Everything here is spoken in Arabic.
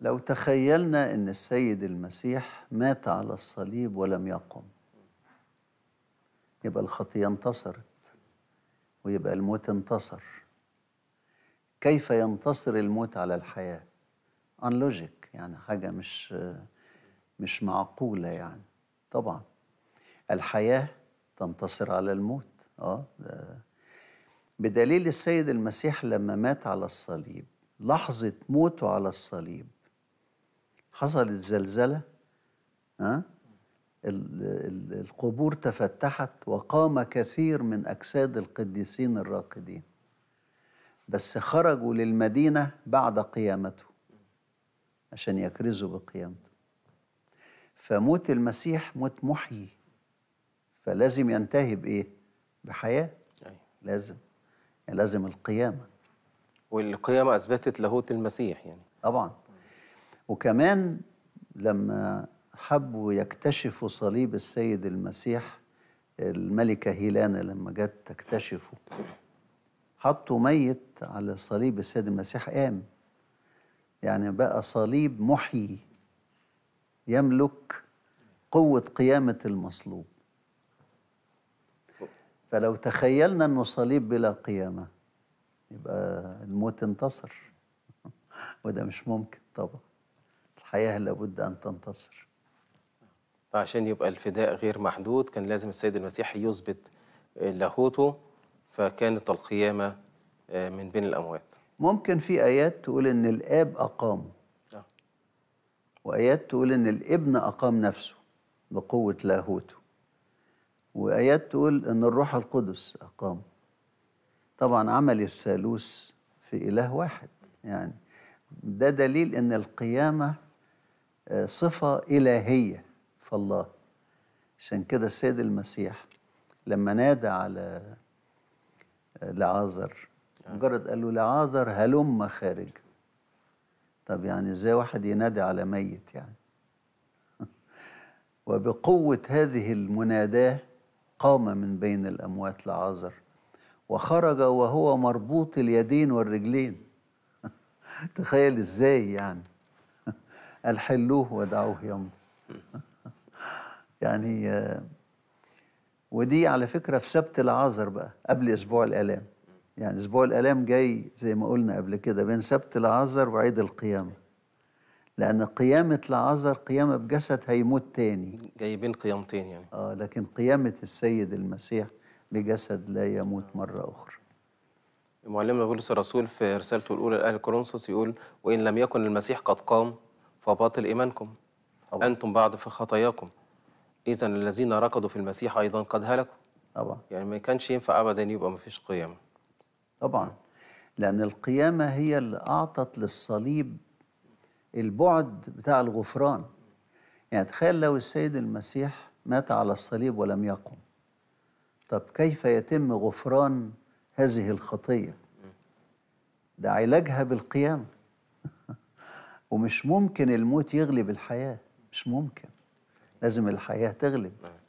لو تخيلنا ان السيد المسيح مات على الصليب ولم يقم يبقى الخطيه انتصرت ويبقى الموت انتصر كيف ينتصر الموت على الحياه لوجيك يعني حاجه مش مش معقوله يعني طبعا الحياه تنتصر على الموت اه بدليل السيد المسيح لما مات على الصليب لحظه موته على الصليب حصلت زلزلة ها القبور تفتحت وقام كثير من أجساد القديسين الراقدين بس خرجوا للمدينة بعد قيامته عشان يكرزوا بقيامته فموت المسيح موت محيي فلازم ينتهي بإيه؟ بحياة أيوة. لازم يعني لازم القيامة والقيامة أثبتت لاهوت المسيح يعني طبعا وكمان لما حبوا يكتشفوا صليب السيد المسيح الملكة هيلانا لما جت تكتشفه حطوا ميت على صليب السيد المسيح قام يعني بقى صليب محيي يملك قوة قيامة المصلوب فلو تخيلنا أنه صليب بلا قيامة يبقى الموت انتصر وده مش ممكن طبعا الحياة لابد أن تنتصر فعشان يبقى الفداء غير محدود كان لازم السيد المسيح يثبت آه، لاهوته فكانت القيامة آه، من بين الأموات ممكن في آيات تقول إن الآب أقام آه. وآيات تقول إن الابن أقام نفسه بقوة لاهوته وآيات تقول إن الروح القدس أقام طبعا عمل الثالوث في إله واحد يعني ده دليل إن القيامة صفة إلهية في الله عشان كده السيد المسيح لما نادى على آه، لعازر آه. مجرد قال له لعازر هلم خارج طب يعني ازاي واحد ينادي على ميت يعني وبقوة هذه المناداة قام من بين الأموات لعازر وخرج وهو مربوط اليدين والرجلين تخيل ازاي يعني قال حلوه ودعوه يمضي يعني ودي على فكرة في سبت العذر بقى قبل أسبوع الآلام يعني أسبوع الآلام جاي زي ما قلنا قبل كده بين سبت العذر وعيد القيامة لأن قيامة العذر قيامة بجسد هيموت تاني جاي بين قيامتين يعني آه لكن قيامة السيد المسيح بجسد لا يموت مرة أخرى معلمنا بولس الرسول في رسالته الأولى لأهل كورنثوس يقول وإن لم يكن المسيح قد قام فباطل إيمانكم طبعا. أنتم بعد في خطاياكم إذا الذين ركضوا في المسيح أيضا قد هلكوا طبعا يعني ما كانش ينفع أبدا يبقى ما فيش قيامة طبعا لأن القيامة هي اللي أعطت للصليب البعد بتاع الغفران يعني تخيل لو السيد المسيح مات على الصليب ولم يقم طب كيف يتم غفران هذه الخطية ده علاجها بالقيامة ومش ممكن الموت يغلب الحياة مش ممكن لازم الحياة تغلب نعم.